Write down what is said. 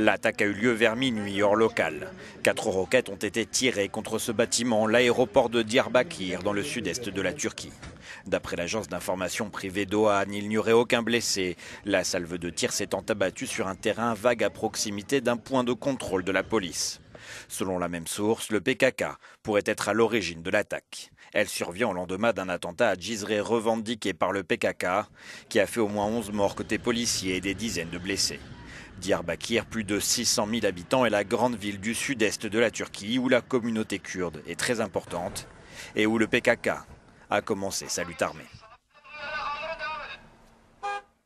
L'attaque a eu lieu vers minuit, hors local. Quatre roquettes ont été tirées contre ce bâtiment, l'aéroport de Diyarbakir, dans le sud-est de la Turquie. D'après l'agence d'information privée d'Oan, il n'y aurait aucun blessé. La salve de tir s'étant abattue sur un terrain vague à proximité d'un point de contrôle de la police. Selon la même source, le PKK pourrait être à l'origine de l'attaque. Elle survient au lendemain d'un attentat à Gizré revendiqué par le PKK, qui a fait au moins 11 morts côté policiers et des dizaines de blessés. Diyarbakir, plus de 600 000 habitants, est la grande ville du sud-est de la Turquie où la communauté kurde est très importante et où le PKK a commencé sa lutte armée.